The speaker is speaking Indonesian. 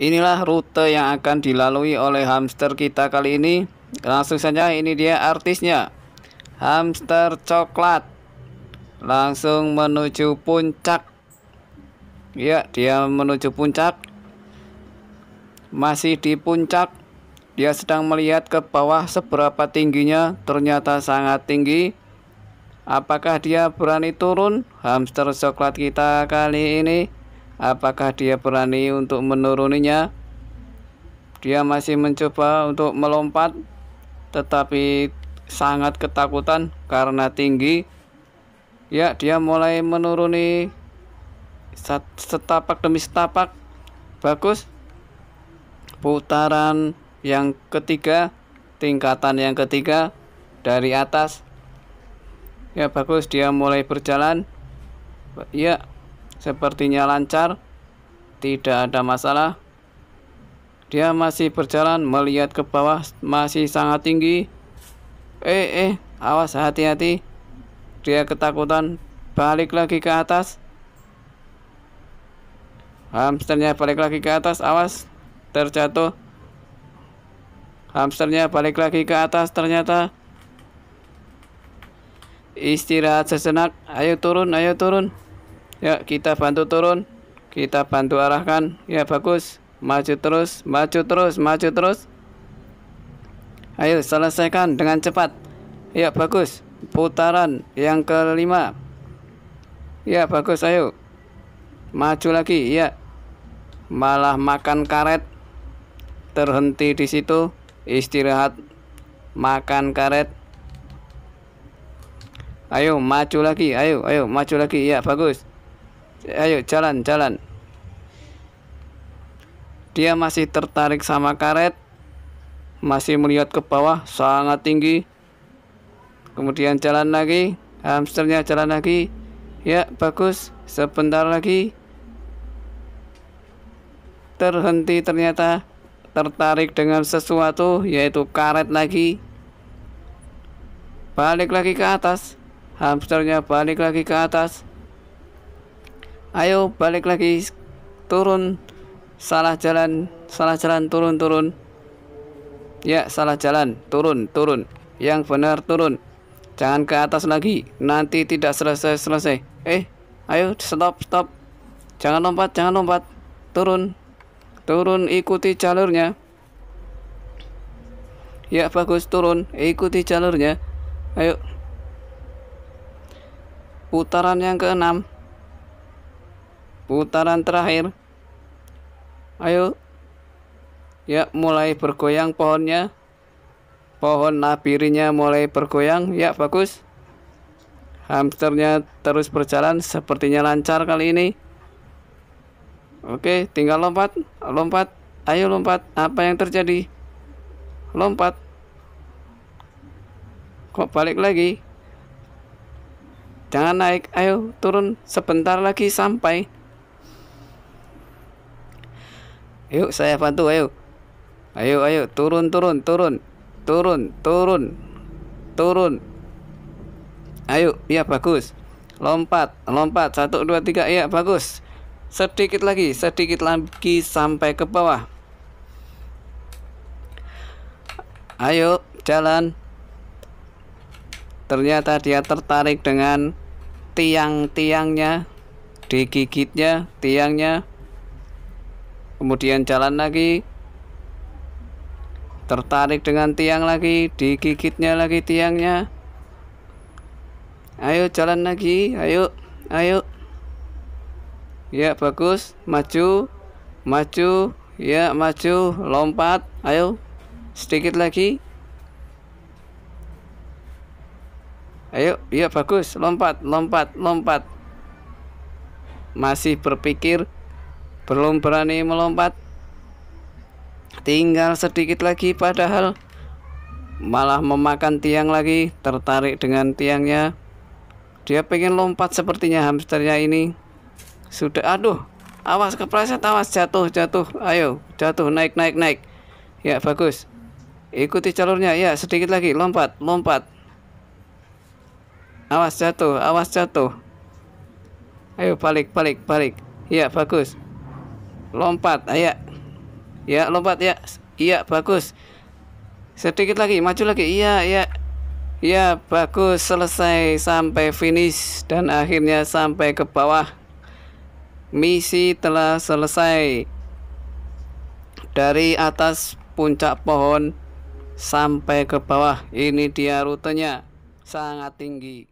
Inilah rute yang akan dilalui oleh hamster kita kali ini Langsung saja ini dia artisnya Hamster coklat Langsung menuju puncak Ya dia menuju puncak Masih di puncak Dia sedang melihat ke bawah seberapa tingginya Ternyata sangat tinggi Apakah dia berani turun? Hamster coklat kita kali ini Apakah dia berani untuk menuruninya? Dia masih mencoba untuk melompat, tetapi sangat ketakutan karena tinggi. Ya, dia mulai menuruni setapak demi setapak. Bagus. Putaran yang ketiga, tingkatan yang ketiga dari atas. Ya, bagus dia mulai berjalan. Ya, Sepertinya lancar, tidak ada masalah. Dia masih berjalan melihat ke bawah masih sangat tinggi. Eh, eh, awas hati-hati. Dia ketakutan balik lagi ke atas. Hamsternya balik lagi ke atas, awas terjatuh. Hamsternya balik lagi ke atas ternyata Istirahat sesenak. Ayo turun, ayo turun ya kita bantu turun kita bantu arahkan ya bagus maju terus maju terus maju terus ayo selesaikan dengan cepat ya bagus putaran yang kelima ya bagus ayo maju lagi ya malah makan karet terhenti di situ istirahat makan karet ayo maju lagi ayo ayo maju lagi ya bagus Ayo jalan jalan. Dia masih tertarik sama karet, masih melihat ke bawah sangat tinggi. Kemudian jalan lagi, hamsternya jalan lagi. Ya, bagus. Sebentar lagi terhenti ternyata tertarik dengan sesuatu yaitu karet lagi. Balik lagi ke atas. Hamsternya balik lagi ke atas ayo balik lagi turun salah jalan salah jalan turun turun ya salah jalan turun turun yang benar turun jangan ke atas lagi nanti tidak selesai selesai eh ayo stop stop jangan lompat jangan lompat turun turun ikuti jalurnya ya bagus turun ikuti jalurnya ayo putaran yang keenam putaran terakhir ayo ya mulai bergoyang pohonnya pohon nabirinya mulai bergoyang ya bagus hamsternya terus berjalan sepertinya lancar kali ini oke tinggal lompat lompat ayo lompat apa yang terjadi lompat kok balik lagi jangan naik ayo turun sebentar lagi sampai Yuk saya bantu ayo. Ayo ayo turun turun turun. Turun turun. Turun. Ayo, ya bagus. Lompat, lompat. Satu, dua, tiga. Ya bagus. Sedikit lagi, sedikit lagi sampai ke bawah. Ayo, jalan. Ternyata dia tertarik dengan tiang-tiangnya, digigitnya, tiangnya, kemudian jalan lagi tertarik dengan tiang lagi digigitnya lagi tiangnya ayo jalan lagi ayo ayo ya bagus maju maju ya maju lompat ayo sedikit lagi ayo ya bagus lompat lompat lompat masih berpikir belum berani melompat. Tinggal sedikit lagi padahal malah memakan tiang lagi, tertarik dengan tiangnya. Dia pengen lompat sepertinya hamsternya ini. Sudah aduh, awas kepleset, awas jatuh, jatuh. Ayo, jatuh, naik, naik, naik. Ya, bagus. Ikuti jalurnya. Ya, sedikit lagi, lompat, lompat. Awas jatuh, awas jatuh. Ayo balik, balik, balik. Ya, bagus lompat ayo ya lompat ya iya bagus sedikit lagi maju lagi iya iya iya bagus selesai sampai finish dan akhirnya sampai ke bawah misi telah selesai dari atas puncak pohon sampai ke bawah ini dia rutenya sangat tinggi